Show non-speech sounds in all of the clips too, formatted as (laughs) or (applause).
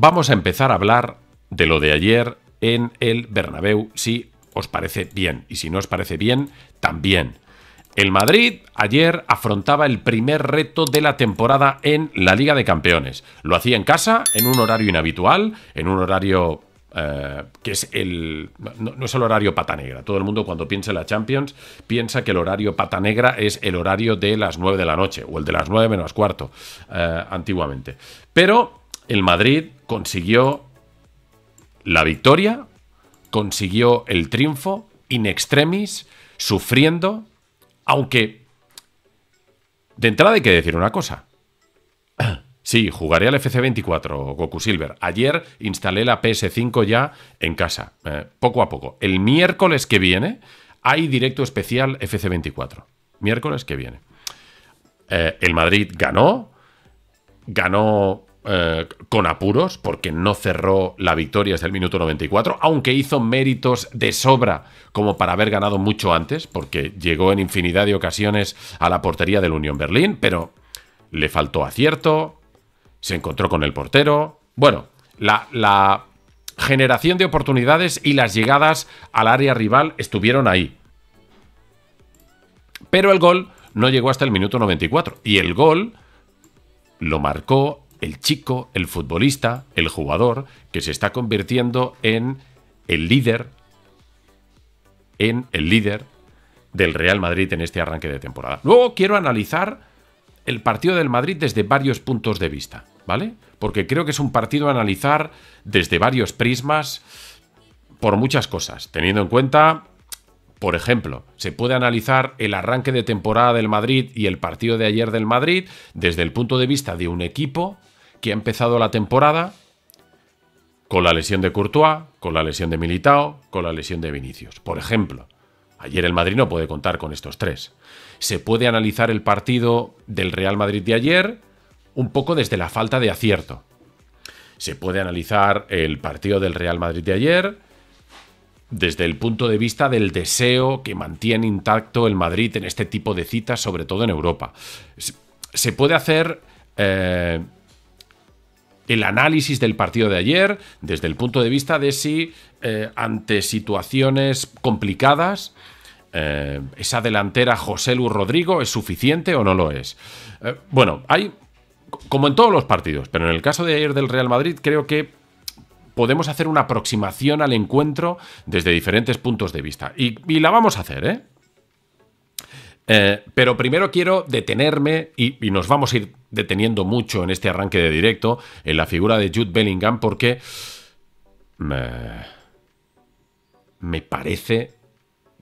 Vamos a empezar a hablar de lo de ayer en el Bernabéu, si os parece bien, y si no os parece bien, también. El Madrid ayer afrontaba el primer reto de la temporada en la Liga de Campeones. Lo hacía en casa, en un horario inhabitual, en un horario eh, que es el. No, es el horario pata negra. Todo el mundo cuando piensa en la Champions piensa que el horario pata negra es el horario de las 9 de la noche o el de las 9 menos cuarto, eh, antiguamente. Pero el Madrid consiguió la victoria, consiguió el triunfo in extremis, sufriendo, aunque de entrada hay que decir una cosa. (clears throat) Sí, jugaré al FC24, Goku Silver. Ayer instalé la PS5 ya en casa, eh, poco a poco. El miércoles que viene hay directo especial FC24. Miércoles que viene. Eh, el Madrid ganó, ganó eh, con apuros, porque no cerró la victoria hasta el minuto 94, aunque hizo méritos de sobra como para haber ganado mucho antes, porque llegó en infinidad de ocasiones a la portería del Unión Berlín, pero le faltó acierto, se encontró con el portero. Bueno, la generación de oportunidades y las llegadas al área rival estuvieron ahí. Pero el gol no llegó hasta el minuto 94, y el gol lo marcó el chico, el futbolista, el jugador, que se está convirtiendo en el líder, en el líder del Real Madrid en este arranque de temporada. Luego quiero analizar el partido del Madrid desde varios puntos de vista, ¿vale? Porque creo que es un partido a analizar desde varios prismas por muchas cosas, teniendo en cuenta, por ejemplo, se puede analizar el arranque de temporada del Madrid y el partido de ayer del Madrid desde el punto de vista de un equipo que ha empezado la temporada con la lesión de Courtois, con la lesión de Militao, con la lesión de Vinicius. Por ejemplo, ayer el Madrid no puede contar con estos tres. Se puede analizar el partido del Real Madrid de ayer un poco desde la falta de acierto. Se puede analizar el partido del Real Madrid de ayer desde el punto de vista del deseo que mantiene intacto el Madrid en este tipo de citas, sobre todo en Europa. Se puede hacer eh, el análisis del partido de ayer desde el punto de vista de si eh, ante situaciones complicadas eh, esa delantera José Luis Rodrigo es suficiente o no lo es. Eh, bueno, hay como en todos los partidos, pero en el caso de ayer del Real Madrid creo que podemos hacer una aproximación al encuentro desde diferentes puntos de vista. Y, y la vamos a hacer, ¿eh? Eh, pero primero quiero detenerme, y, nos vamos a ir deteniendo mucho en este arranque de directo, en la figura de Jude Bellingham, porque me parece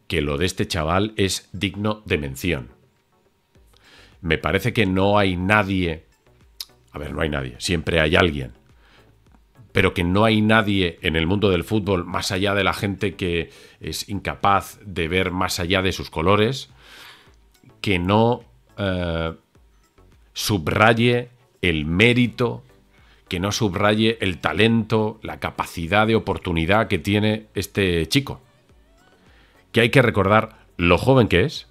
que lo de este chaval es digno de mención. Me parece que no hay nadie, a ver, no hay nadie, siempre hay alguien, pero que no hay nadie en el mundo del fútbol, más allá de la gente que es incapaz de ver más allá de sus colores, que no eh, subraye el mérito, que no subraye el talento, la capacidad de oportunidad que tiene este chico. Que hay que recordar lo joven que es.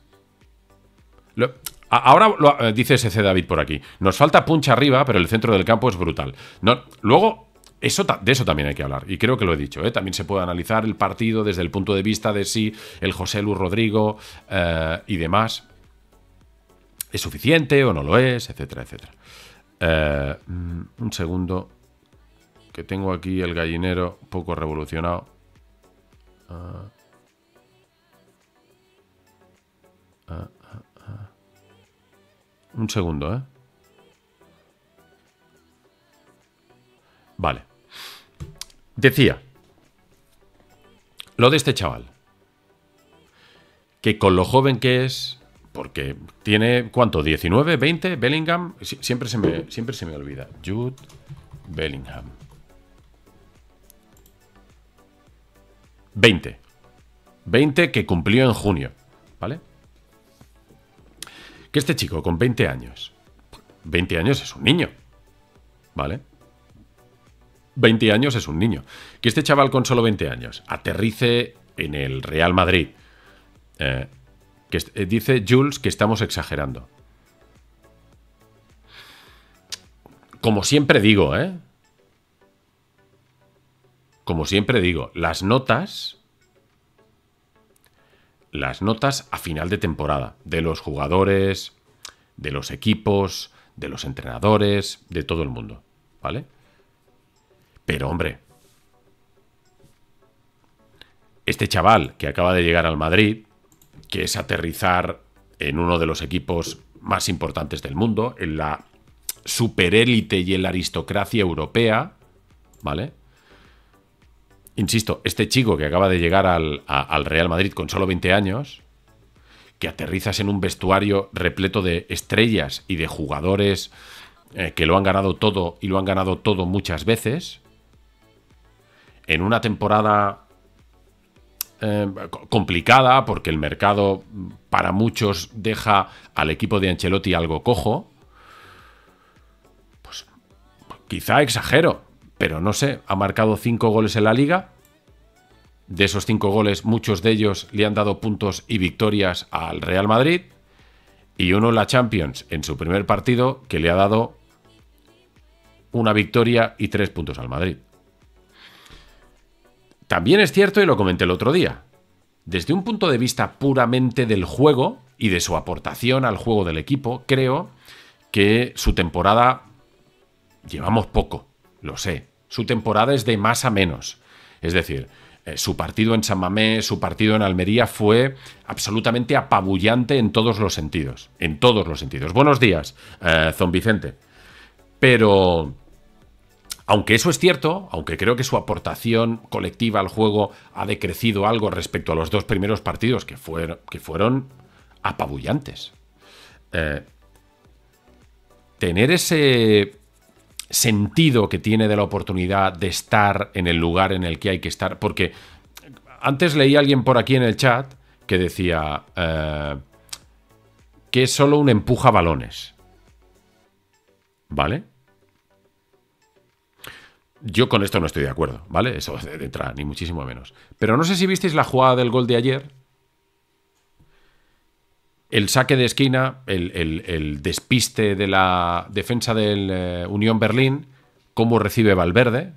Ahora lo, eh, dice ese David por aquí. Nos falta puncha arriba, pero el centro del campo es brutal. No, luego, eso, de eso también hay que hablar. Y creo que lo he dicho. ¿eh? También se puede analizar el partido desde el punto de vista de si el José Luis Rodrigo y demás. ¿Es suficiente o no lo es? Etcétera, etcétera. Eh, mm, un segundo, que tengo aquí el gallinero poco revolucionado. Ah. Ah, ah, un segundo, ¿eh? Vale. Decía, lo de este chaval, que con lo joven que es, porque tiene, ¿cuánto? ¿19? ¿20? Bellingham. Siempre se me, siempre se me olvida. Jude Bellingham. 20. 20 que cumplió en junio. ¿Vale? Que este chico con 20 años. 20 años es un niño. ¿Vale? 20 años es un niño. Que este chaval con solo 20 años aterrice en el Real Madrid. Eh, eh, dice Jules que estamos exagerando. Como siempre digo, ¿eh? Como siempre digo, las notas. Las notas a final de temporada. De los jugadores, de los equipos, de los entrenadores, de todo el mundo. ¿Vale? Pero hombre, este chaval que acaba de llegar al Madrid, que es aterrizar en uno de los equipos más importantes del mundo, en la superélite y en la aristocracia europea, ¿vale? Insisto, este chico que acaba de llegar al, Real Madrid con solo 20 años, que aterrizas en un vestuario repleto de estrellas y de jugadores eh, que lo han ganado todo y lo han ganado todo muchas veces, en una temporada eh, complicada porque el mercado para muchos deja al equipo de Ancelotti algo cojo. Pues quizá exagero, pero no sé, ha marcado cinco goles en la liga. De esos cinco goles, muchos de ellos le han dado puntos y victorias al Real Madrid. Y uno en la Champions, en su primer partido, que le ha dado una victoria y tres puntos al Madrid. También es cierto, y lo comenté el otro día, desde un punto de vista puramente del juego y de su aportación al juego del equipo, creo que su temporada llevamos poco, lo sé. Su temporada es de más a menos. Es decir, eh, su partido en San Mamés, su partido en Almería fue absolutamente apabullante en todos los sentidos. En todos los sentidos. Buenos días, eh, Zon Vicente. Pero aunque eso es cierto, aunque creo que su aportación colectiva al juego ha decrecido algo respecto a los dos primeros partidos que, fueron, que fueron apabullantes. Eh, tener ese sentido que tiene de la oportunidad de estar en el lugar en el que hay que estar, porque antes leí a alguien por aquí en el chat que decía eh, que es solo un empuja balones. ¿Vale? Yo con esto no estoy de acuerdo, ¿vale? Eso de entrada, ni muchísimo menos. Pero no sé si visteis la jugada del gol de ayer. El saque de esquina, el, despiste de la defensa del eh, Unión Berlín, cómo recibe Valverde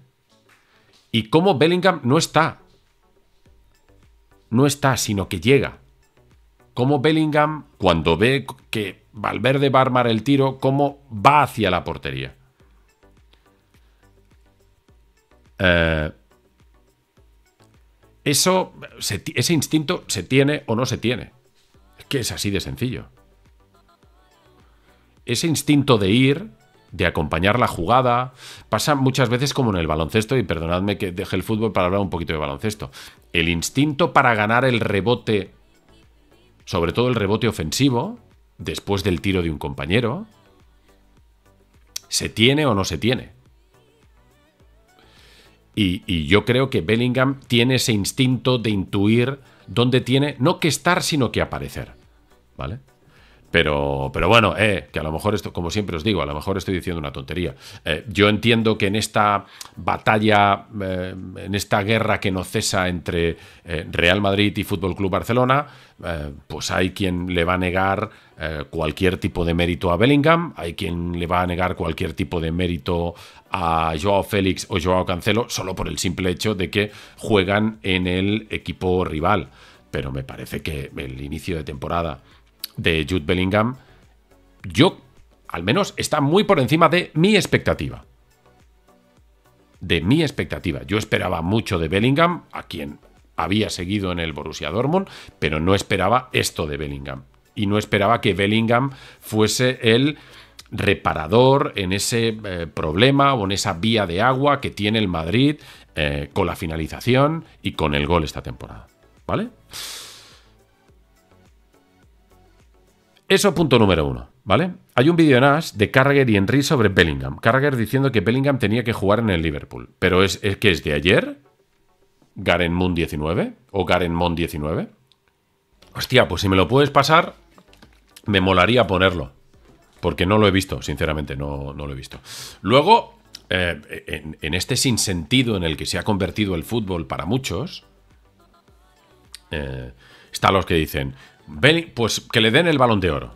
y cómo Bellingham no está. No está, sino que llega. Cómo Bellingham, cuando ve que Valverde va a armar el tiro, cómo va hacia la portería. Eh, eso, ese instinto se tiene o no se tiene. Es que es así de sencillo. Ese instinto de ir, de acompañar la jugada, pasa muchas veces como en el baloncesto, y perdonadme que deje el fútbol para hablar un poquito de baloncesto. El instinto para ganar el rebote, sobre todo el rebote ofensivo, después del tiro de un compañero, se tiene o no se tiene. Y, yo creo que Bellingham tiene ese instinto de intuir dónde tiene, no que estar, sino que aparecer. ¿Vale? Pero, pero bueno, eh, que a lo mejor esto, como siempre os digo, a lo mejor estoy diciendo una tontería. Eh, yo entiendo que en esta batalla, eh, en esta guerra que no cesa entre Real Madrid y Fútbol Club Barcelona, pues hay quien le va a negar cualquier tipo de mérito a Bellingham, hay quien le va a negar cualquier tipo de mérito a Joao Félix o Joao Cancelo, solo por el simple hecho de que juegan en el equipo rival. Pero me parece que el inicio de temporada de Jude Bellingham, yo, al menos, está muy por encima de mi expectativa. De mi expectativa. Yo esperaba mucho de Bellingham, a quien había seguido en el Borussia Dortmund, pero no esperaba esto de Bellingham. Y no esperaba que Bellingham fuese el reparador en ese eh, problema o en esa vía de agua que tiene el Madrid eh, con la finalización y con el gol esta temporada. ¿Vale? Eso punto número uno, ¿vale? Hay un vídeo en Ash de Carragher y Henry sobre Bellingham. Carragher diciendo que Bellingham tenía que jugar en el Liverpool. Pero es, que es de ayer, Garen Moon 19 o Garen Moon 19. Hostia, pues si me lo puedes pasar, me molaría ponerlo. Porque no lo he visto, sinceramente, no, no lo he visto. Luego, eh, en, este sinsentido en el que se ha convertido el fútbol para muchos, eh, está los que dicen, pues que le den el balón de oro.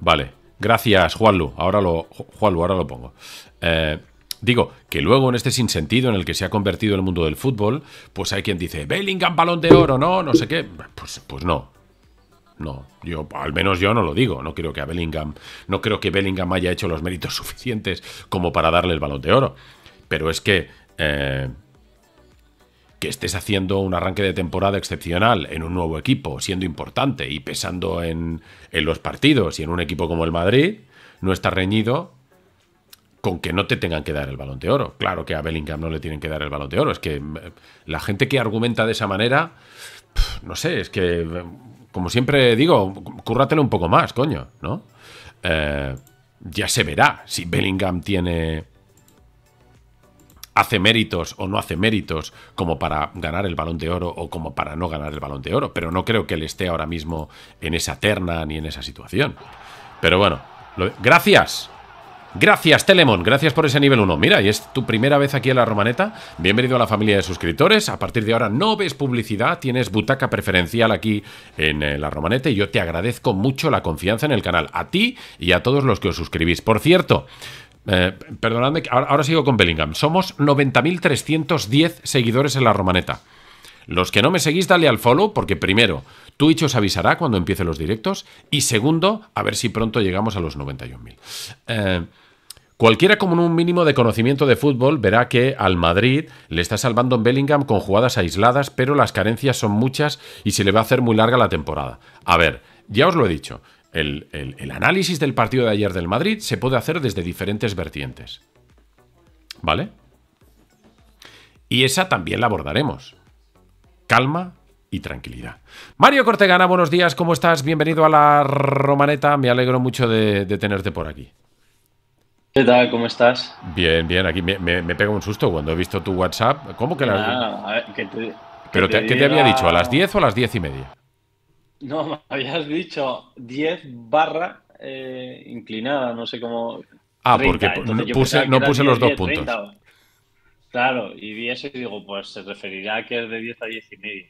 Vale. Gracias, Juanlu. Ahora lo, Juanlu, ahora lo pongo. Eh, digo, que luego en este sinsentido en el que se ha convertido el mundo del fútbol, pues hay quien dice, Bellingham, balón de oro, no, no sé qué. Pues, pues no. No, yo, al menos yo no lo digo. No creo que a Bellingham, no creo que Bellingham haya hecho los méritos suficientes como para darle el balón de oro. Pero es que eh, que estés haciendo un arranque de temporada excepcional en un nuevo equipo, siendo importante y pesando en, los partidos y en un equipo como el Madrid, no está reñido con que no te tengan que dar el balón de oro. Claro que a Bellingham no le tienen que dar el balón de oro. Es que mm, la gente que argumenta de esa manera, no sé, es que, mm, como siempre digo, cúrratelo un poco más, coño, ¿no? Eh, ya se verá si Bellingham tiene hace méritos o no hace méritos como para ganar el balón de oro o como para no ganar el balón de oro, pero no creo que él esté ahora mismo en esa terna ni en esa situación. Pero bueno, gracias. Gracias, telemón Gracias por ese nivel 1. Mira, y es tu primera vez aquí en la Romaneta. Bienvenido a la familia de suscriptores. A partir de ahora no ves publicidad, tienes butaca preferencial aquí en eh, la Romaneta. Y yo te agradezco mucho la confianza en el canal, a ti y a todos los que os suscribís. Por cierto, eh, perdonadme, ahora, sigo con Bellingham. Somos 90.310 seguidores en la Romaneta. Los que no me seguís, dale al follow, porque primero, Twitch os avisará cuando empiece los directos. Y segundo, a ver si pronto llegamos a los 91.000. Eh, cualquiera con un mínimo de conocimiento de fútbol verá que al Madrid le está salvando en Bellingham con jugadas aisladas, pero las carencias son muchas y se le va a hacer muy larga la temporada. A ver, ya os lo he dicho el, análisis del partido de ayer del Madrid se puede hacer desde diferentes vertientes. ¿Vale? Y esa también la abordaremos. Calma, y tranquilidad. Mario Cortegana, buenos días, ¿cómo estás? Bienvenido a la Romaneta, me alegro mucho de, tenerte por aquí. ¿Qué tal? ¿Cómo estás? Bien, bien, aquí me, me, pega un susto cuando he visto tu WhatsApp. ¿Cómo que las... que Pero ¿qué te había dicho? ¿A las 10 o a las 10 y media? No, (laughs) me habías dicho 10 barra eh, inclinada, no sé cómo. Ah, porque no puse, los dos puntos. Claro, y vi digo, pues se referirá a que es de 10 a 10 y medio.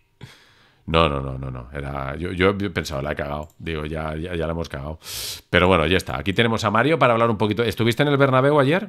No, no, no, no, no. yo, yo pensado, la he cagado. Digo, ya, ya, ya, la hemos cagado. Pero bueno, ya está. Aquí tenemos a Mario para hablar un poquito. ¿Estuviste en el Bernabéu ayer?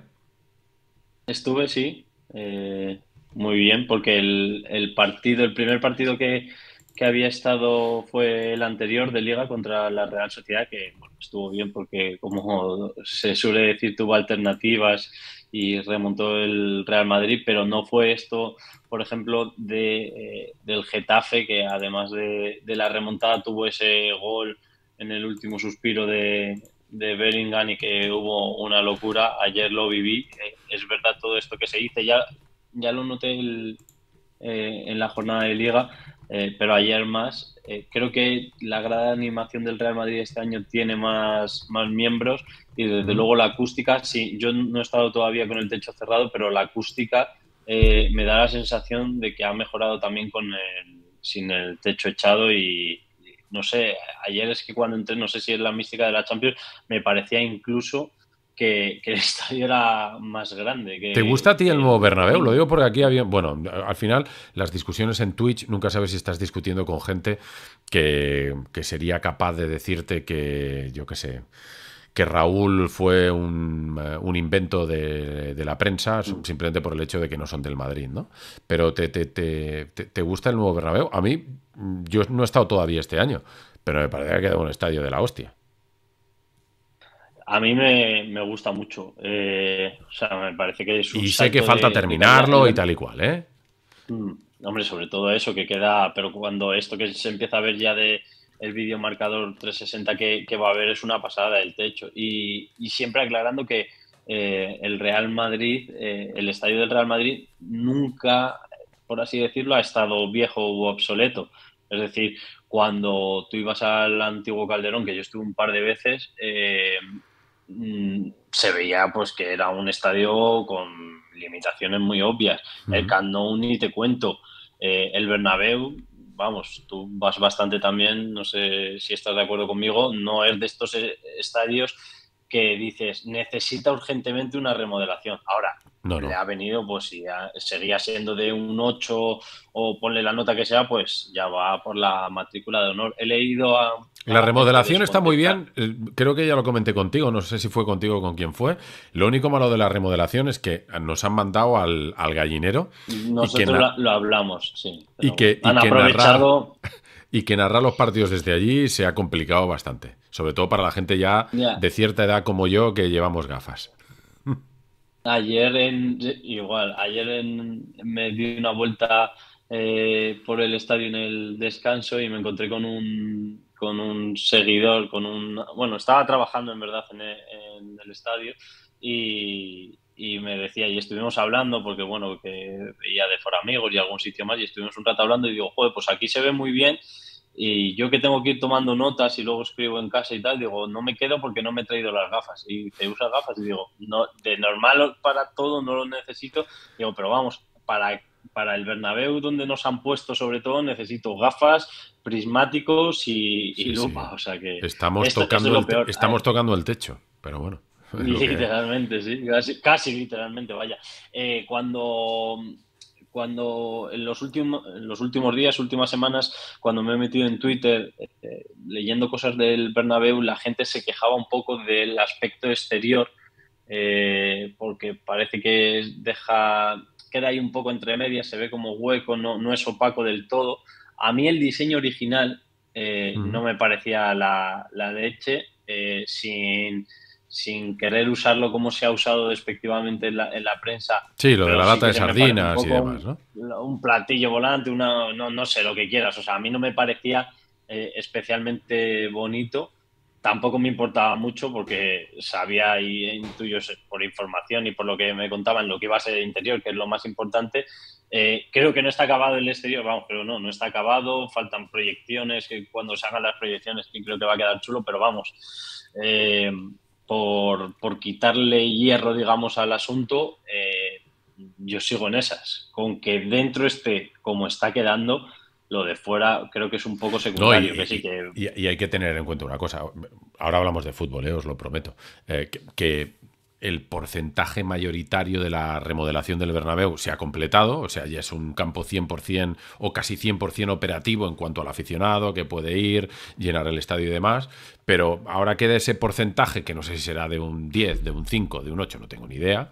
Estuve, sí. Eh, muy bien, porque el partido, el primer partido que, que había estado fue el anterior de Liga contra la Real Sociedad, que estuvo bien porque, como se suele decir, tuvo alternativas y remontó el Real Madrid, pero no fue esto, por ejemplo, de, eh, del Getafe, que además de, la remontada tuvo ese gol en el último suspiro de, de Bellingham y que hubo una locura. Ayer lo viví. Eh, es verdad todo esto que se dice, ya, ya lo noté eh, en la jornada de liga eh, pero ayer más. Eh, creo que la grada de animación del Real Madrid este año tiene más, más miembros y desde luego la acústica, sí, yo no he estado todavía con el techo cerrado, pero la acústica eh, me da la sensación de que ha mejorado también con sin el techo echado y no sé, ayer es que cuando entré, no sé si es la mística de la Champions, me parecía incluso que, el (laughs) estadio era más grande. ¿Te gusta a ti el nuevo Bernabéu? Lo digo porque aquí había... Bueno, al final las discusiones en Twitch nunca sabes si estás discutiendo con gente que, sería capaz de decirte que, yo qué sé que Raúl fue un, eh, invento de, la prensa mm. simplemente por el hecho de que no son del Madrid, ¿no? Pero te, te, te, te, gusta el nuevo Bernabéu. A mí, yo no he estado todavía este año, pero me parece que ha quedado un estadio de la hostia. A mí me, gusta mucho. Eh, o sea, me parece que es un. Y sé que falta terminarlo y tal y cual, ¿eh? Mm, hombre, sobre todo eso que queda. Pero cuando esto que se empieza a ver ya de el vídeo marcador 360 que, va a haber es una pasada del techo. Y, siempre aclarando que eh, el Real Madrid, eh, el estadio del Real Madrid, nunca, por así decirlo, ha estado viejo u obsoleto. Es decir, cuando tú ibas al antiguo Calderón, que yo estuve un par de veces, eh, Mm, se veía pues que era un estadio con limitaciones muy obvias. El Camp te cuento. Eh, el Bernabéu, vamos, tú vas bastante también, no sé si estás de acuerdo conmigo, no es de estos eh, estadios que dices necesita urgentemente una remodelación. Ahora, no, le ha venido, pues si ya seguía siendo de un 8 o ponle la nota que sea, pues ya va por la matrícula de honor. He leído a la ah, pues remodelación está muy bien, eh, creo que ya lo comenté contigo, no sé si fue contigo o con quién fue. Lo único malo de la remodelación es que nos han mandado al, gallinero. Nosotros lo, hablamos, sí. (laughs) Y que, Narrar, los partidos desde allí se ha complicado bastante, sobre todo para la gente ya de cierta edad como yo que llevamos gafas. (laughs) Ayer en, igual, ayer en, me di una vuelta eh, por el estadio en el descanso y me encontré con un con un seguidor, con un... Bueno, estaba trabajando en verdad en el, estadio y, me decía, y estuvimos hablando, porque bueno, que veía de fuera amigos y algún sitio más, y estuvimos un rato hablando y digo, joder, pues aquí se ve muy bien. Y yo que tengo que ir tomando notas y luego escribo en casa y tal, digo, no me quedo porque no me he traído las gafas. Y te usa gafas y digo, no, de normal para todo no lo necesito. Digo, pero vamos, para para el Bernabéu, donde nos han puesto sobre todo, necesito gafas, prismáticos y, lupa. estamos, tocando, el, estamos tocando el techo, pero bueno. Literalmente, sí, casi, literalmente, vaya. Eh, cuando cuando en los, últimos, los últimos días, últimas semanas, cuando me he metido en Twitter eh, leyendo cosas del Bernabéu, la gente se quejaba un poco del aspecto exterior, eh, porque parece que deja queda ahí un poco entre medias, se ve como hueco, no, no es opaco del todo. A mí el diseño original eh, no me parecía la, la leche, eh, sin, querer usarlo como se ha usado despectivamente en la, en la prensa. Sí, lo de la lata de sardinas y demás, Un, platillo volante, una, no, sé, lo que quieras. O sea, a mí no me parecía eh, especialmente bonito tampoco me importaba mucho porque sabía y intuyo por información y por lo que me contaban lo que iba a ser el interior, que es lo más importante. Eh, creo que no está acabado el exterior, vamos, pero no, no está acabado, faltan proyecciones, que cuando se hagan las proyecciones creo que va a quedar chulo, pero vamos, eh, por, por, quitarle hierro, digamos, al asunto, eh, yo sigo en esas, con que dentro esté como está quedando, lo de fuera creo que es un poco secundario. y, que Y, hay que tener en cuenta una cosa. Ahora hablamos de fútbol, eh, os lo prometo. Eh, que, que, el porcentaje mayoritario de la remodelación del Bernabéu se ha completado, o sea, ya es un campo 100% o casi 100% operativo en cuanto al aficionado que puede ir, llenar el estadio y demás, pero ahora queda ese porcentaje que no sé si será de un 10, de un 5, de un 8, no tengo ni idea,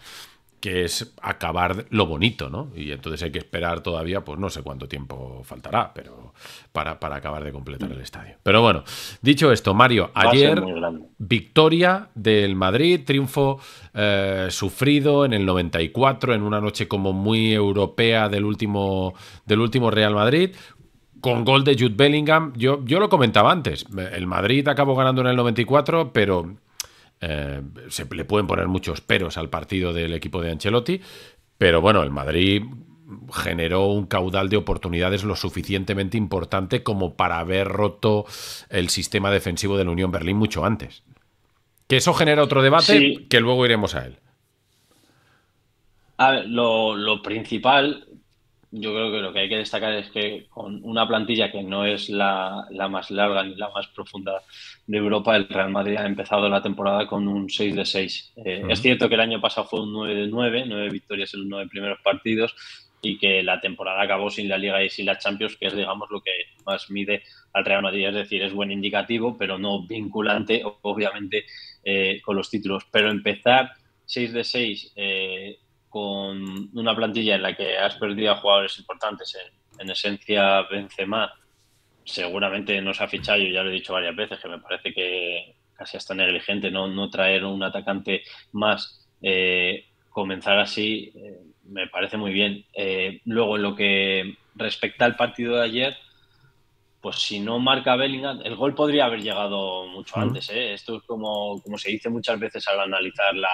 que es acabar lo bonito, ¿no? Y entonces hay que esperar todavía, pues no sé cuánto tiempo faltará, pero para, acabar de completar el estadio. Pero bueno, dicho esto, Mario, ayer victoria del Madrid, triunfo eh, sufrido en el 94, en una noche como muy europea del último, del último Real Madrid, con gol de Jude Bellingham. Yo, yo lo comentaba antes, el Madrid acabó ganando en el 94, pero eh, se le pueden poner muchos peros al partido del equipo de Ancelotti, pero bueno, el Madrid generó un caudal de oportunidades lo suficientemente importante como para haber roto el sistema defensivo de la Unión Berlín mucho antes. Que eso genera otro debate que luego iremos a él. A ver, lo, lo principal yo creo que lo que hay que destacar es que con una plantilla que no es la, la, más larga ni la más profunda de Europa, el Real Madrid ha empezado la temporada con un 6 de 6. Eh, es cierto que el año pasado fue un 9 de 9, 9 victorias en los 9 primeros partidos y que la temporada acabó sin la Liga y sin la Champions, que es, digamos, lo que más mide al Real Madrid. Es decir, es buen indicativo, pero no vinculante, obviamente, eh, con los títulos. Pero empezar 6 de 6 eh, con una plantilla en la que has perdido a jugadores importantes, en, esencia esencia Benzema, seguramente no se ha fichado, yo ya lo he dicho varias veces, que me parece que casi hasta negligente no, no traer un atacante más, eh, comenzar así eh, me parece muy bien. Eh, luego, en lo que respecta al partido de ayer, pues si no marca Bellingham, el gol podría haber llegado mucho antes. ¿eh? Esto es como, como se dice muchas veces al analizar la,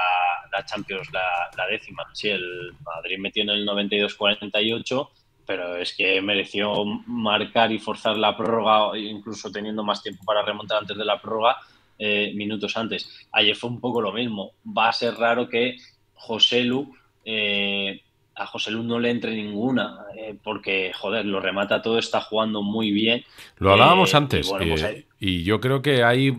Champions, la, décima. Sí, el Madrid metió en el 92-48, pero es que mereció marcar y forzar la prórroga, incluso teniendo más tiempo para remontar antes de la prórroga, eh, minutos antes. Ayer fue un poco lo mismo. Va a ser raro que José Lu... Eh, a José Luz no le entre ninguna, eh, porque, joder, lo remata todo, está jugando muy bien. Lo hablábamos eh, antes, pues eh, y, yo creo que hay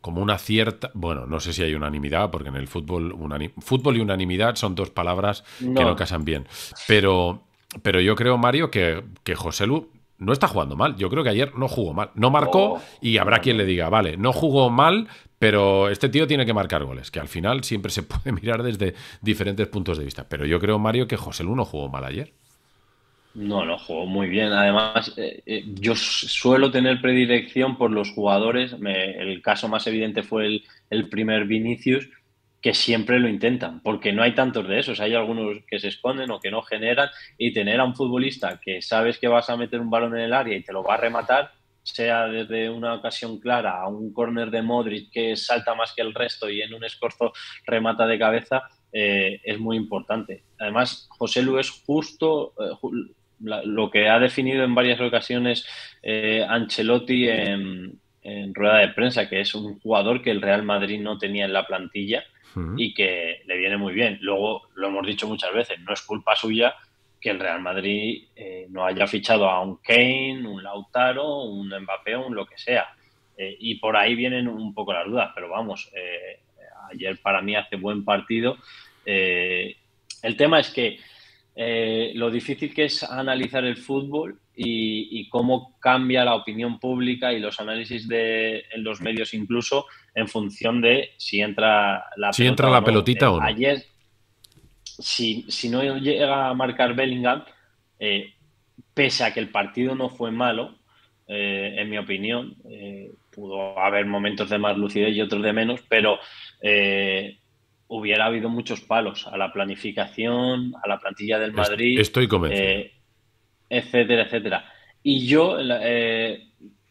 como una cierta, bueno, no sé si hay unanimidad, porque en el fútbol, fútbol y unanimidad son dos palabras que no casan bien, pero, pero yo creo, Mario, que, que José Luz no está jugando mal. Yo creo que ayer no jugó mal. No marcó y habrá quien le diga, vale, no jugó mal, pero este tío tiene que marcar goles, que al final siempre se (laughs) puede mirar desde diferentes puntos de vista. Pero yo creo, Mario, que José Lu no jugó mal ayer. No, no jugó muy bien. Además, eh, eh, yo suelo tener predilección por los jugadores. el caso más evidente fue el, primer Vinicius, que siempre lo intentan, porque no hay tantos de esos. Hay algunos que se esconden o que no generan. Y tener a un futbolista que sabes que vas a meter un balón en el área y te lo va a rematar, sea desde una ocasión clara a un córner de Modric que salta más que el resto y en un escorzo remata de cabeza, eh, es muy importante. Además, José Lu es justo eh, lo que ha definido en varias ocasiones eh, Ancelotti en, rueda de prensa, que es un jugador que el Real Madrid no tenía en la plantilla y que le viene muy bien. Luego, lo hemos dicho muchas veces, no es culpa suya que el Real Madrid eh, no haya fichado a un Kane, un Lautaro, un Mbappé, un lo que sea. Eh, y por ahí vienen un poco las dudas, pero vamos, eh, ayer para mí hace buen partido. el tema es que lo difícil que es analizar el fútbol y, cómo cambia la opinión pública y los análisis de los medios incluso en función de si entra la, entra la pelotita o no. Ayer, si, si no llega a marcar Bellingham, eh, pese a que el partido no fue malo, eh, en mi opinión, eh, pudo haber momentos de más lucidez y otros de menos, pero hubiera habido muchos palos a la planificación, a la plantilla del Madrid. Estoy etcétera, etcétera. Y yo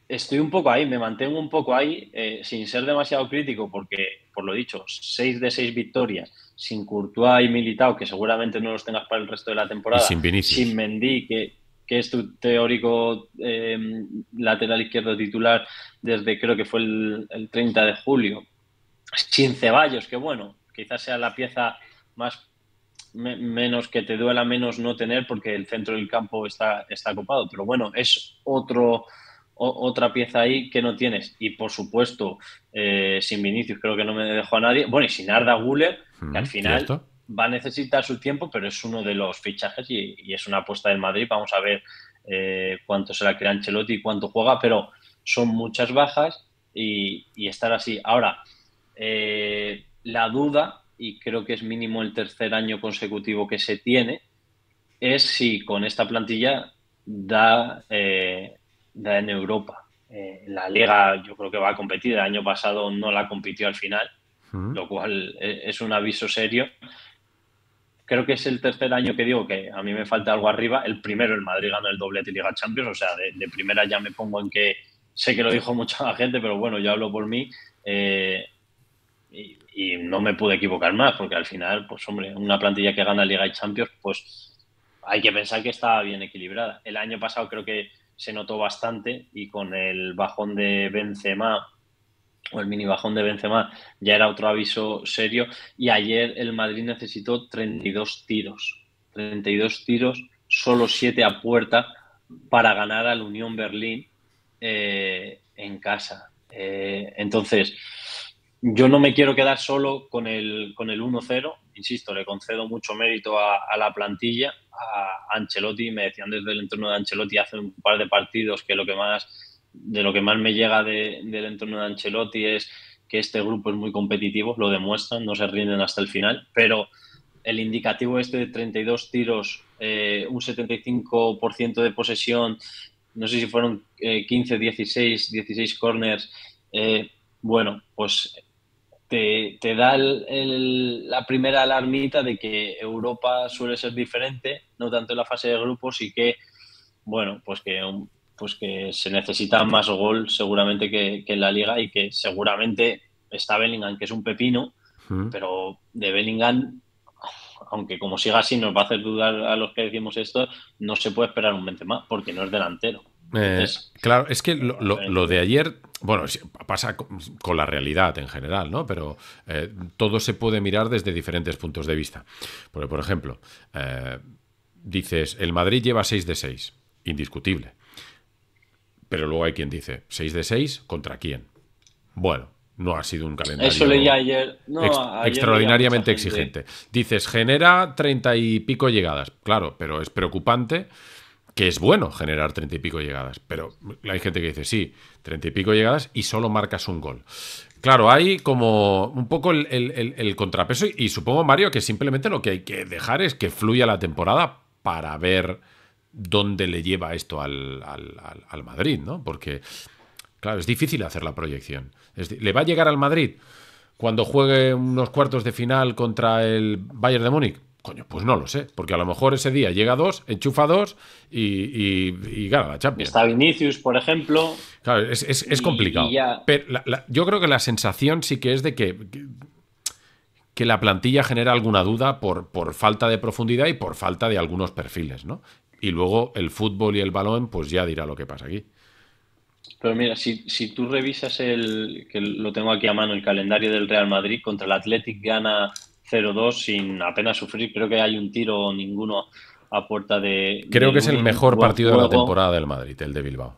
estoy un poco ahí, me mantengo un poco ahí, sin ser demasiado crítico, porque por lo dicho, 6 de 6 victorias, sin Courtois y Militao, que seguramente no los tengas para el resto de la temporada, sin, Vinicius. Mendy, que, es tu teórico eh, lateral izquierdo titular desde creo que fue el, 30 de julio, sin Ceballos, que bueno, quizás sea la pieza más menos que te duela menos no tener porque el centro del campo está, está copado. Pero bueno, es otro otra pieza ahí que no tienes. Y por supuesto, eh, sin Vinicius creo que no me dejo a nadie. Bueno, y sin Arda Guller, que al final va a necesitar su tiempo, pero es uno de los fichajes y, es una apuesta del Madrid. Vamos a ver eh, cuánto será que crea Ancelotti y cuánto juega, pero son muchas bajas y, estar así. Ahora, eh, la duda, y creo que es mínimo el tercer año consecutivo que se tiene, es si con esta plantilla da en Europa. Eh, la liga yo creo que va a competir, el año pasado no la compitió al final, lo cual eh, es un aviso serio. Creo que es el tercer año que digo que a mí me falta algo arriba. El primero, el Madrid ganó el doblete Liga Champions, o sea, de, primera ya me pongo en que sé que lo dijo (laughs) mucha gente, pero bueno, yo hablo por mí. Eh, y, y, no me pude equivocar más, porque al final, pues hombre, una plantilla que gana Liga y Champions, pues hay que pensar que está bien equilibrada. El año pasado creo que se notó bastante y con el bajón de Benzema o el mini bajón de Benzema ya era otro aviso serio y ayer el Madrid necesitó 32 tiros, 32 tiros, solo 7 a puerta para ganar al Unión Berlín eh, en casa. Eh, entonces, yo no me quiero quedar solo con el, con el 1-0, insisto, le concedo mucho mérito a la plantilla, a Ancelotti, me decían desde el entorno de Ancelotti hace un par de partidos que lo que más, de lo que más me llega del entorno de Ancelotti es que este grupo es muy competitivo, lo demuestran, no se rinden hasta el final, pero el indicativo este de 32 tiros, eh, un 75% de posesión, no sé si fueron 15, 16, 16 corners, eh, bueno, pues te, da la primera alarmita de que Europa suele ser diferente, no tanto en la fase de grupos y que, bueno, pues que, pues que se necesita más gol seguramente que, en la liga y que seguramente está Bellingham, que es un pepino, mm. pero de Bellingham, aunque como siga así nos va a hacer dudar a los que decimos esto, no se puede esperar un más, porque no es delantero. Eh, claro, es que lo, eh, de ayer, bueno, pasa con la realidad en general, ¿no? Pero eh, todo se puede mirar desde diferentes puntos de vista. Porque, por ejemplo, dices, el Madrid lleva 6 de 6, indiscutible. Pero luego hay quien dice, 6 de 6, ¿contra quién? Bueno, no ha sido un calendario extraordinariamente exigente. Dices, genera treinta y pico llegadas. Claro, pero es preocupante que es bueno generar treinta y pico llegadas, pero hay gente que dice, sí, treinta y pico llegadas y solo marcas un gol. Claro, hay como un poco el, contrapeso y, supongo, Mario, que simplemente lo que hay que dejar es que fluya la temporada para ver dónde le lleva esto al, Madrid, ¿no? Porque, claro, es difícil hacer la proyección. ¿Le va a llegar al Madrid cuando juegue unos cuartos de final contra el Bayern de Múnich? Coño, pues no lo sé, porque a lo mejor ese día llega dos, enchufa dos y, gana la Champions. Está Vinicius, por ejemplo. Claro, es, complicado. Pero yo creo que la sensación sí que es de que, que, la plantilla genera alguna duda por, por, falta de profundidad y por falta de algunos perfiles, ¿no? Y luego el fútbol y el balón, pues ya dirá lo que pasa aquí. Pero mira, si, si tú revisas el, que lo tengo aquí a mano, el calendario del Real Madrid, contra el Athletic gana 0-2 sin apenas sufrir. Creo que hay un tiro ninguno a puerta de. Creo que es el mejor partido de la temporada del Madrid, el de Bilbao.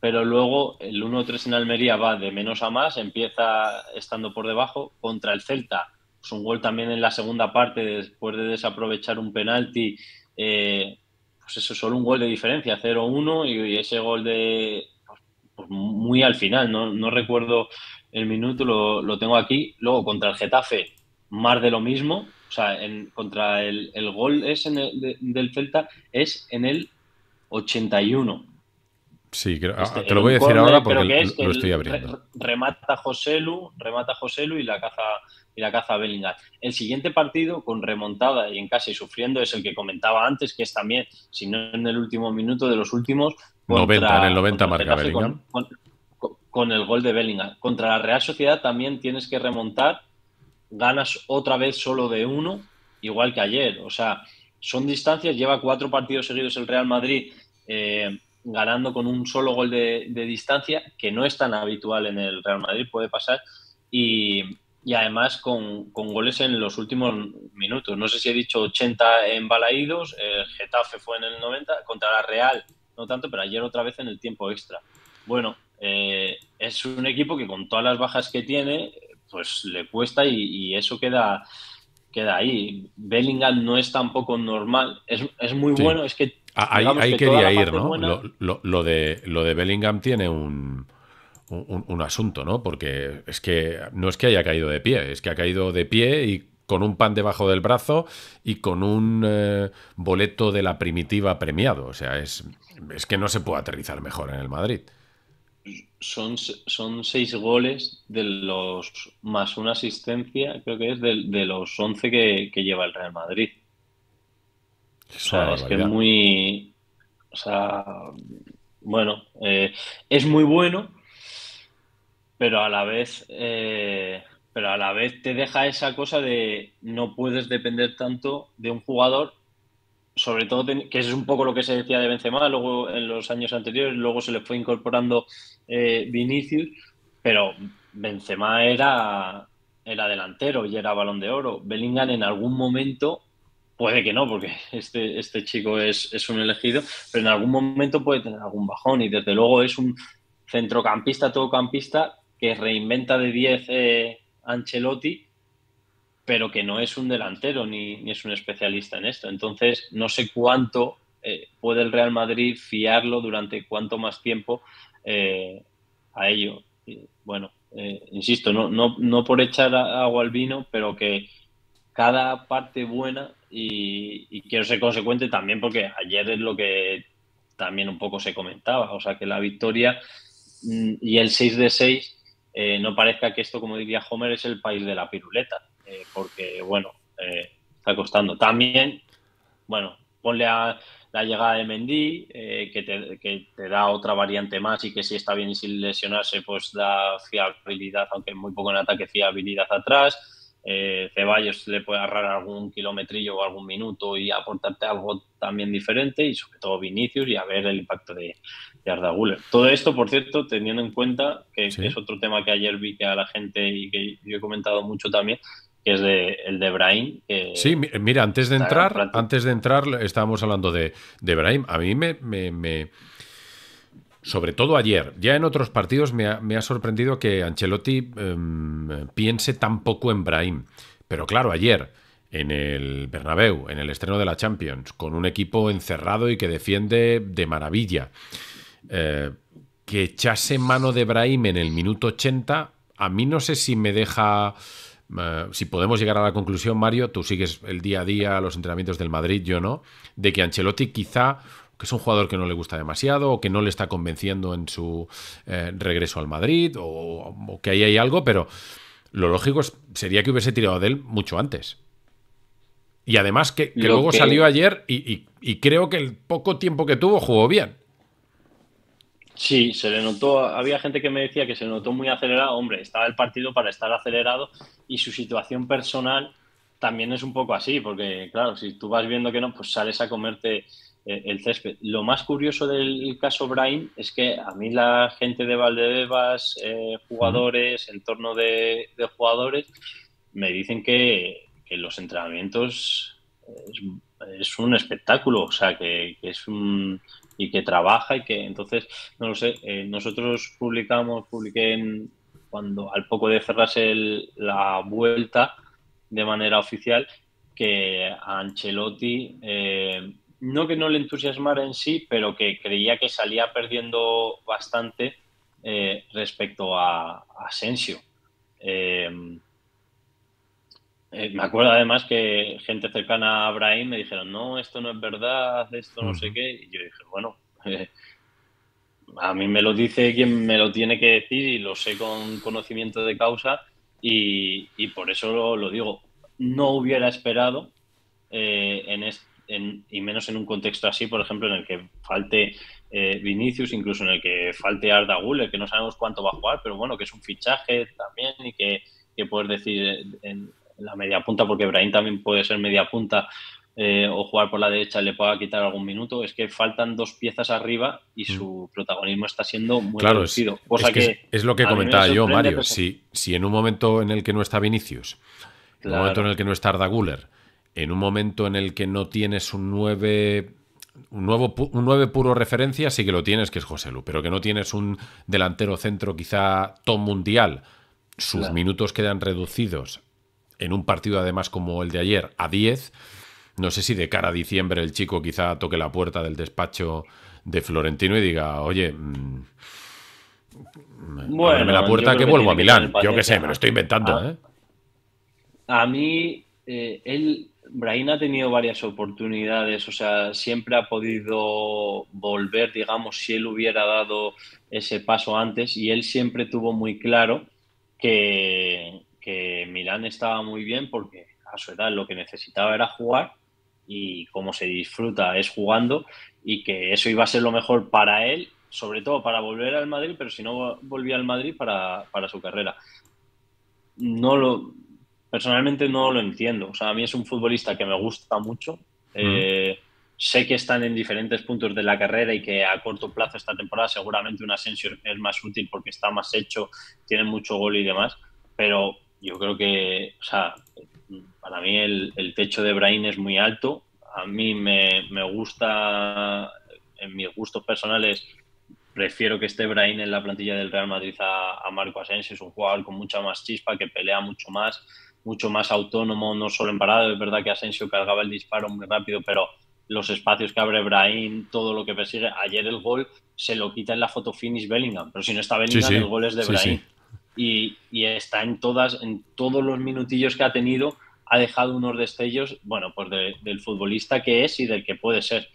Pero, luego el 1-3 en Almería va de menos a más, empieza estando por debajo contra el Celta. Pues un gol también en la segunda parte, después de desaprovechar un penalti. Eh, pues eso, solo un gol de diferencia, 0-1 y, ese gol de. Pues, pues muy al final, no, recuerdo el minuto, lo, lo tengo aquí. Luego contra el Getafe, más de lo mismo. O sea, en, contra el, gol es en el, del Celta es en el 81. Sí, ah, este, te lo voy a decir ahora porque lo estoy abriendo. Remata José Lu y la caza y la caza Bellingham. El siguiente partido con remontada y en casa y sufriendo es el que comentaba antes, que es también, si no en el último minuto de los últimos, contra, en el 90 marca Bellingham. Con, el gol de Bellingham. Contra la Real Sociedad también tienes que remontar ganas otra vez solo de uno, igual que ayer. O sea, son distancias, lleva cuatro partidos seguidos el Real Madrid eh, ganando con un solo gol de, distancia, que no es tan habitual en el Real Madrid, puede pasar, y, además con, goles en los últimos minutos. No sé si he dicho 80 en el Getafe fue en el 90, contra la Real, no tanto, pero ayer otra vez en el tiempo extra. Bueno, eh, es un equipo que con todas las bajas que tiene, pues le cuesta y, eso queda, queda ahí. Bellingham no es tampoco normal, es, muy bueno, es que... Ahí, quería ir, ¿no? Lo, de, lo de Bellingham tiene un, un, asunto, ¿no? Porque es que no es que haya caído de pie, es que ha caído de pie y con un pan debajo del brazo y con un eh, boleto de la primitiva premiado. O sea, es, es que no se puede aterrizar mejor en el Madrid son, son seis goles de los más una asistencia, creo que es de, los once que, lleva el Real Madrid. es que muy. O sea, bueno, eh, es muy bueno, pero a la vez. Eh, pero a la vez te deja esa cosa de no puedes depender tanto de un jugador sobre todo que es un poco lo que se decía de Benzema luego en los años anteriores luego se le fue incorporando eh, Vinicius pero Benzema era era delantero y era balón de oro Bellingham en algún momento puede que no porque (laughs) este este chico es, un elegido pero en algún momento puede tener algún bajón y desde luego es un centrocampista todocampista que reinventa de 10 eh, Ancelotti pero que no es un delantero ni, ni es un especialista en esto. Entonces, no sé cuánto eh, puede el Real Madrid fiarlo durante cuánto más tiempo eh, a ello. Bueno, eh, insisto, no, no, no por echar agua al vino, pero que cada parte buena y, quiero ser consecuente también porque ayer es lo que también un poco se comentaba, o sea que la victoria mm, y el 6 de 6 no parezca que esto, como diría Homer, es el país de la piruleta, eh, porque, bueno, eh, está costando. También, bueno, ponle a la llegada de Mendy, eh, que, te, da otra variante más y que si está bien y sin lesionarse, pues da fiabilidad, aunque muy poco en ataque, fiabilidad atrás. Ceballos le puede agarrar algún kilometrillo o algún minuto y aportarte algo también diferente y sobre todo Vinicius y a ver el impacto de, de Arda Guller. Todo esto, por cierto, teniendo en cuenta que, es otro tema que ayer vi que a la gente y que yo he comentado mucho también, que es el de Brahim. sí, mira, antes de entrar, antes de entrar estábamos hablando de, de Brahim. A mí me, me, Sobre todo ayer, ya en otros partidos me ha, sorprendido que Ancelotti em, piense tan poco en Brahim. Pero claro, ayer, en el Bernabéu, en el estreno de la Champions, con un equipo encerrado y que defiende de maravilla. Eh, que echase mano de Brahim en el minuto 80, a mí no sé si me deja eh, si podemos llegar a la conclusión, Mario, tú sigues el día a día, los entrenamientos del Madrid, yo no, de que Ancelotti quizá que es un jugador que no le gusta demasiado o que no le está convenciendo en su eh, regreso al Madrid o, que ahí hay algo, pero lo lógico sería que hubiese tirado de él mucho antes. Y además que, luego salió ayer y creo que el poco tiempo que tuvo jugó bien. Sí, se le notó, había gente que me decía que se notó muy acelerado, hombre, estaba el partido para estar acelerado y su situación personal también es un poco así, porque claro, si tú vas viendo que no, pues sales a comerte eh, el césped. Lo más curioso del caso Brain es que a mí la gente de Valdebebas, eh, jugadores, entorno de, de, jugadores, me dicen que, los entrenamientos es, un espectáculo, o sea, que es un, y que trabaja y que entonces, no lo sé, eh, nosotros publicamos, publiqué cuando al poco de cerrarse la vuelta de manera oficial que a Ancelotti, eh, no que no le entusiasmara en sí, pero que creía que salía perdiendo bastante eh, respecto a, Asensio. Eh, me acuerdo además que gente cercana a Abraham me dijeron, no, esto no es verdad, esto no sé qué. Y yo dije, bueno, (laughs) a mí me lo dice quien me lo tiene que decir y lo sé con conocimiento de causa y, por eso lo, digo. No hubiera esperado eh, en en, y menos en un contexto así, por ejemplo, en el que falte eh, Vinicius, incluso en el que falte Arda Guller, que no sabemos cuánto va a jugar, pero bueno, que es un fichaje también y que, que puedes decir en, la media punta, porque Brain también puede ser media punta eh, o jugar por la derecha, le pueda quitar algún minuto. Es que faltan dos piezas arriba y mm. su protagonismo está siendo muy claro, reducido. Es, cosa que es, lo que comentaba yo, Mario. Pues, si, si, en un momento en el que no está Vinicius, en un momento en el que no está Arda Guller, en un momento en el que no tienes un 9 un, nuevo, un 9 puro referencia sí que lo tienes, que es José Lu, pero que no tienes un delantero centro quizá top mundial, sus minutos quedan reducidos en un partido además como el de ayer a 10. No sé si de cara a diciembre el chico quizá toque la puerta del despacho de Florentino y diga, oye, mm, mm, bueno, la puerta que vuelvo a Milán. yo qué sé, me lo estoy inventando. Ah, ¿eh? A, mí, eh, él, Brain ha tenido varias oportunidades, o sea, siempre ha podido volver, digamos, si él hubiera dado ese paso antes y él siempre tuvo muy claro que, que Milán estaba muy bien porque a su edad lo que necesitaba era jugar y como se disfruta es jugando y que eso iba a ser lo mejor para él, sobre todo para volver al Madrid, pero si no volvía al Madrid para, su carrera. No lo personalmente no lo entiendo. O sea, a mí es un futbolista que me gusta mucho. Eh, sé que están en diferentes puntos de la carrera y que a corto plazo esta temporada seguramente un ascenso es más útil porque está más hecho, tiene mucho gol y demás, pero yo creo que, o sea, para mí el, techo de Brain es muy alto. A mí me, gusta, en mis gustos personales, prefiero que esté Brain en la plantilla del Real Madrid a, Marco Asensio, es un jugador con mucha más chispa, que pelea mucho más, mucho más autónomo, no solo en parado, es verdad que Asensio cargaba el disparo muy rápido, pero los espacios que abre Brain, todo lo que persigue, ayer el gol se lo quita en la foto finish Bellingham, pero si no está Bellingham el gol es de sí, y, está en todas, en todos los minutillos que ha tenido, ha dejado unos destellos, bueno, pues del futbolista que es y del que puede ser.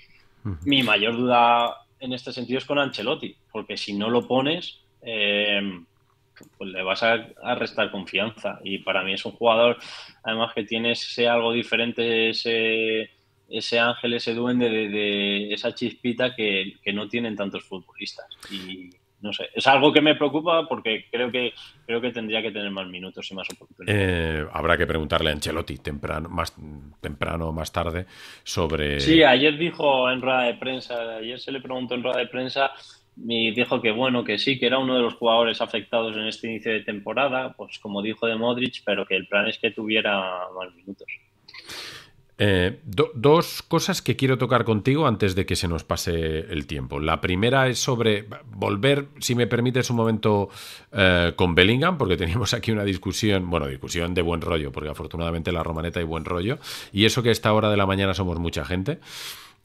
Mi mayor duda en este sentido es con Ancelotti, porque si no lo pones, eh, pues le vas a, restar confianza. Y para mí es un jugador, además que tiene ese algo diferente, ese, ese ángel, ese duende de, esa chispita que, que, no tienen tantos futbolistas. Y, no sé, es algo que me preocupa porque creo que creo que tendría que tener más minutos y más oportunidades. Eh, habrá que preguntarle a Ancelotti temprano, más temprano, más tarde sobre. Sí, ayer dijo en rueda de prensa, ayer se le preguntó en rueda de prensa y dijo que bueno, que sí, que era uno de los jugadores afectados en este inicio de temporada, pues como dijo de Modric, pero que el plan es que tuviera más minutos. Eh, dos cosas que quiero tocar contigo antes de que se nos pase el tiempo. La primera es sobre volver, si me permites, un momento eh, con Bellingham, porque teníamos aquí una discusión, bueno, discusión de buen rollo, porque afortunadamente la romaneta y buen rollo, y eso que a esta hora de la mañana somos mucha gente,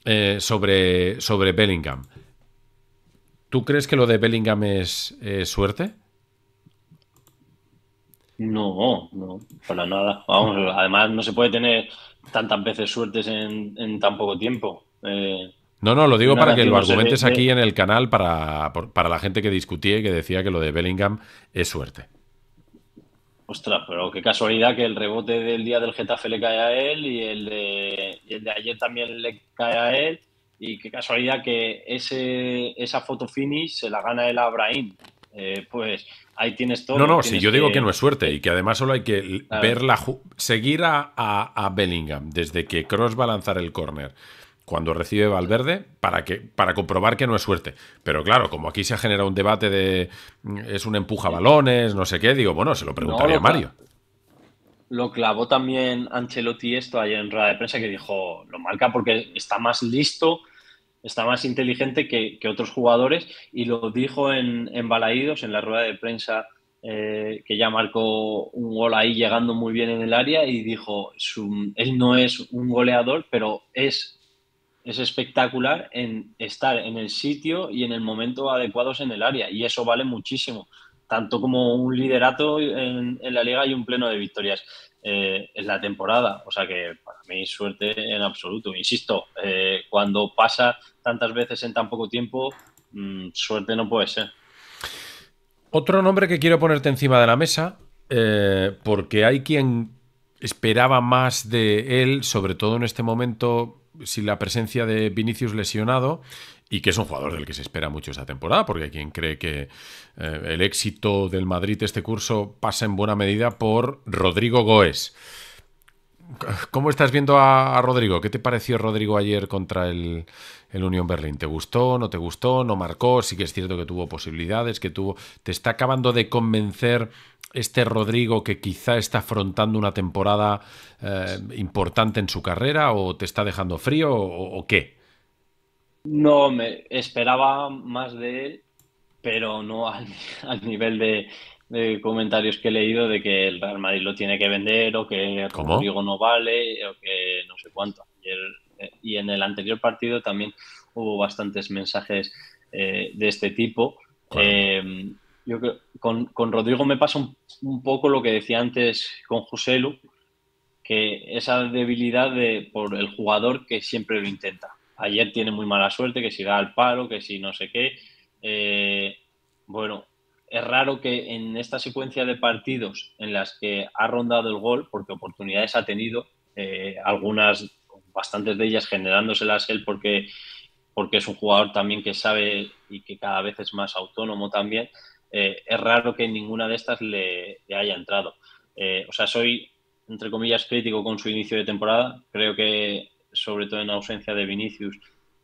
eh, sobre, sobre Bellingham. ¿Tú crees que lo de Bellingham es suerte? No, no, para nada. además no se puede tener tantas veces suertes en, tan poco tiempo. Eh, no, no, lo digo para que lo argumentes aquí en el canal para, la gente que discutía y que decía que lo de Bellingham es suerte. Ostras, pero qué casualidad que el rebote del día del Getafe le cae a él y el de, el de ayer también le cae a él. Y qué casualidad que ese, esa foto finish se la gana él a Abraham. Eh, pues ahí tienes todo. No, no, si yo digo que no es suerte y que además solo hay que ver la seguir a, Bellingham desde que Cross va a lanzar el córner cuando recibe Valverde para, que, para comprobar que no es suerte. Pero claro, como aquí se ha generado un debate de es un empuja balones, no sé qué, digo, bueno, se lo preguntaría a Mario. Lo clavó también Ancelotti esto ayer en rueda de prensa que dijo, lo marca porque está más listo está más inteligente que, otros jugadores y lo dijo en, en Balaídos, en la rueda de prensa eh, que ya marcó un gol ahí llegando muy bien en el área y dijo, él no es un goleador, pero es, es espectacular en estar en el sitio y en el momento adecuados en el área y eso vale muchísimo, tanto como un liderato en, la liga y un pleno de victorias. Eh, en la temporada, o sea que para mí suerte en absoluto. Insisto, eh, cuando pasa tantas veces en tan poco tiempo, mm, suerte no puede ser. Otro nombre que quiero ponerte encima de la mesa, eh, porque hay quien esperaba más de él, sobre todo en este momento, sin la presencia de Vinicius lesionado, y que es un jugador del que se espera mucho esta temporada, porque hay quien cree que eh, el éxito del Madrid este curso pasa en buena medida por Rodrigo Goes. ¿Cómo estás viendo a Rodrigo? ¿Qué te pareció Rodrigo ayer contra el, el Unión Berlín. ¿Te gustó? ¿No te gustó? ¿No marcó? Sí que es cierto que tuvo posibilidades, que tuvo... ¿Te está acabando de convencer este Rodrigo que quizá está afrontando una temporada eh, importante en su carrera o te está dejando frío o, qué? No, me esperaba más de él, pero no al, (laughs) nivel de, comentarios que he leído de que el Real Madrid lo tiene que vender o que Rodrigo no vale o que no sé cuánto. Ayer eh, y en el anterior partido también hubo bastantes mensajes eh, de este tipo. Em, yo con, Rodrigo me pasa un, poco lo que decía antes con Joselu, que esa debilidad de, por el jugador que siempre lo intenta. Ayer tiene muy mala suerte, que si da al palo que si no sé qué. Eh, bueno, es raro que en esta secuencia de partidos en las que ha rondado el gol, porque oportunidades ha tenido, algunas bastantes de ellas generándoselas él porque, porque es un jugador también que sabe y que cada vez es más autónomo también, eh, es raro que ninguna de estas le, haya entrado. Eh, o sea, soy, entre comillas, crítico con su inicio de temporada. Creo que, sobre todo en ausencia de Vinicius,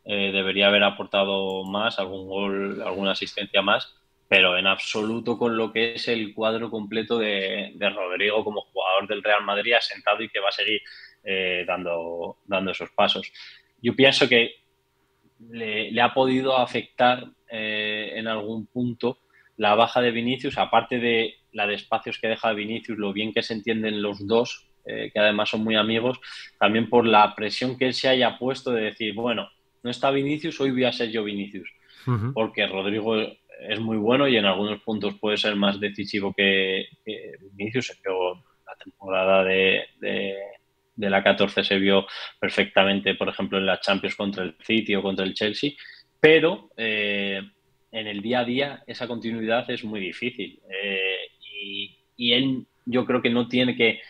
eh, debería haber aportado más, algún gol, alguna asistencia más, pero en absoluto con lo que es el cuadro completo de, de Rodrigo como jugador del Real Madrid asentado y que va a seguir eh, dando, dando esos pasos. Yo pienso que le, ha podido afectar eh, en algún punto la baja de Vinicius, aparte de la de espacios que deja Vinicius, lo bien que se entienden los dos, eh, que además son muy amigos, también por la presión que él se haya puesto de decir, bueno, no está Vinicius, hoy voy a ser yo Vinicius, porque Rodrigo es muy bueno y en algunos puntos puede ser más decisivo que, Vinicius. pero la temporada de, de la 14 se vio perfectamente, por ejemplo, en la Champions contra el City o contra el Chelsea, pero eh, en el día a día esa continuidad es muy difícil. Eh, y, él yo creo que no tiene que,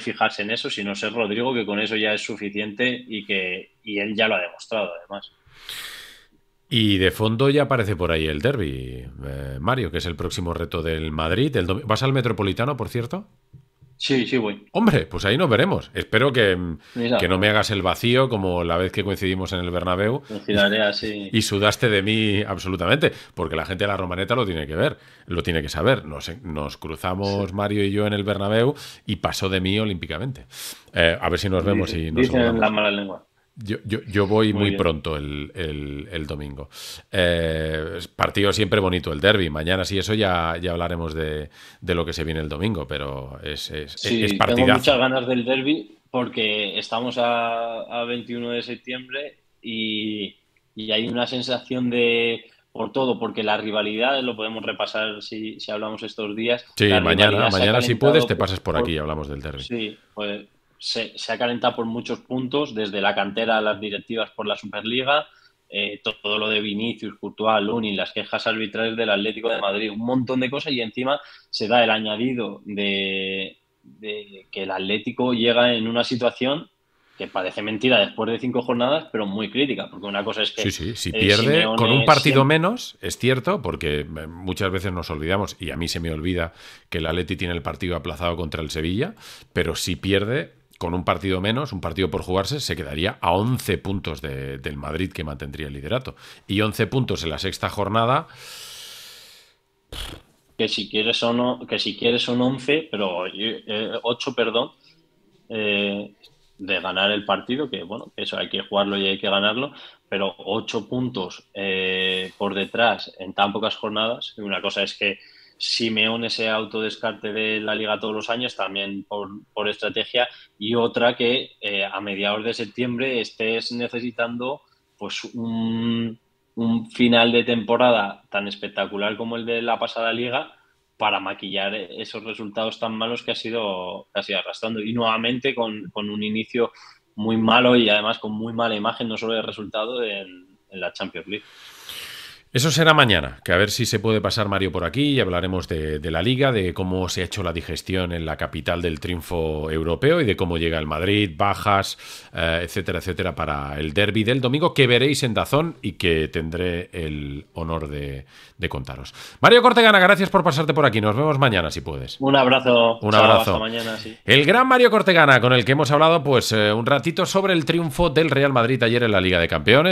fijarse en eso, sino ser Rodrigo, que con eso ya es suficiente y que él ya lo ha demostrado además. Y de fondo ya aparece por ahí el derby, eh, Mario, que es el próximo reto del Madrid. ¿Vas al Metropolitano, por cierto? Sí, sí Hombre, pues ahí nos veremos. Espero mm, que, no me hagas el vacío como la vez que coincidimos en el Bernabéu. Y sudaste de mí absolutamente, porque la gente de la Romaneta lo tiene que ver, lo tiene que saber. Nos, eh, nos cruzamos Mario y yo en el Bernabéu y pasó de mí olímpicamente. Eh, a ver si nos vemos y nos la mala lengua. Yo, yo, yo, voy muy, pronto el, domingo. Eh, partido siempre bonito el derby. Mañana, sí eso, ya, hablaremos de, lo que se viene el domingo, pero es, es, sí, Tengo muchas ganas del derby porque estamos a, a 21 de septiembre y, hay una sensación de. Por todo, porque la rivalidad, lo podemos repasar si, hablamos estos días. Sí, mañana, mañana si puedes, te pasas por, aquí y hablamos del derby. Sí, pues se, ha calentado por muchos puntos, desde la cantera a las directivas por la Superliga, eh, todo, lo de Vinicius, Courtois, Lunin, las quejas arbitrales del Atlético de Madrid, un montón de cosas y encima se da el añadido de, que el Atlético llega en una situación que parece mentira después de cinco jornadas, pero muy crítica, porque una cosa es que... Sí, sí, si eh, pierde con un partido menos, es cierto, porque eh, muchas veces nos olvidamos, y a mí se me olvida que el Atleti tiene el partido aplazado contra el Sevilla, pero si pierde, con un partido menos, un partido por jugarse, se quedaría a 11 puntos de, del Madrid que mantendría el liderato. Y 11 puntos en la sexta jornada. Que si quieres son, que si quieres son 11, pero 8, eh, eh, perdón, eh, de ganar el partido, que bueno, eso hay que jugarlo y hay que ganarlo, pero 8 puntos por detrás en tan pocas jornadas. Una cosa es que Simeone ese autodescarte de la liga todos los años, también por, estrategia, y otra que eh, a mediados de septiembre estés necesitando pues un, final de temporada tan espectacular como el de la pasada liga para maquillar esos resultados tan malos que ha sido, arrastrando. Y nuevamente con, un inicio muy malo y además con muy mala imagen, no solo de resultado, en la Champions League. Eso será mañana, que a ver si se puede pasar Mario por aquí y hablaremos de, la liga, de cómo se ha hecho la digestión en la capital del triunfo europeo y de cómo llega el Madrid, bajas, eh, etcétera, etcétera, para el derby del domingo que veréis en Dazón y que tendré el honor de, contaros. Mario Cortegana, gracias por pasarte por aquí. Nos vemos mañana si puedes. Un abrazo. Un abrazo. mañana, sí. El gran Mario Cortegana, con el que hemos hablado pues eh, un ratito sobre el triunfo del Real Madrid ayer en la Liga de Campeones.